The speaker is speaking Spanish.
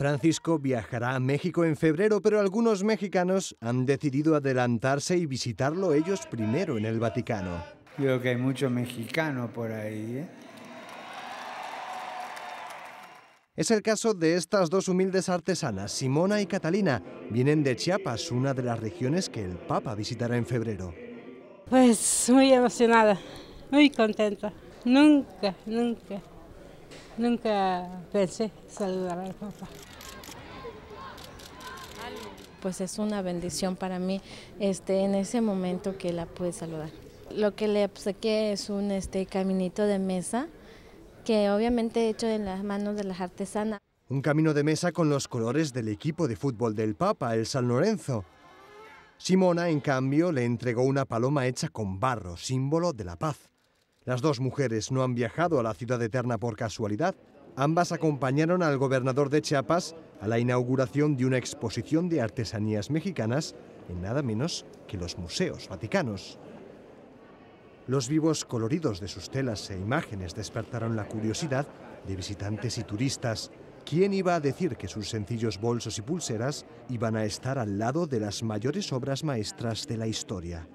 Francisco viajará a México en febrero, pero algunos mexicanos han decidido adelantarse y visitarlo ellos primero en el Vaticano. creo que hay mucho mexicano por ahí. ¿eh? Es el caso de estas dos humildes artesanas, Simona y Catalina. Vienen de Chiapas, una de las regiones que el Papa visitará en febrero. Pues muy emocionada, muy contenta. Nunca, nunca Nunca pensé saludar al papá. Pues es una bendición para mí este, en ese momento que la pude saludar. Lo que le obsequié es un este, caminito de mesa que obviamente he hecho en las manos de las artesanas. Un camino de mesa con los colores del equipo de fútbol del Papa, el San Lorenzo. Simona, en cambio, le entregó una paloma hecha con barro, símbolo de la paz. Las dos mujeres no han viajado a la ciudad eterna por casualidad. Ambas acompañaron al gobernador de Chiapas a la inauguración de una exposición de artesanías mexicanas en nada menos que los museos vaticanos. Los vivos coloridos de sus telas e imágenes despertaron la curiosidad de visitantes y turistas. ¿Quién iba a decir que sus sencillos bolsos y pulseras iban a estar al lado de las mayores obras maestras de la historia?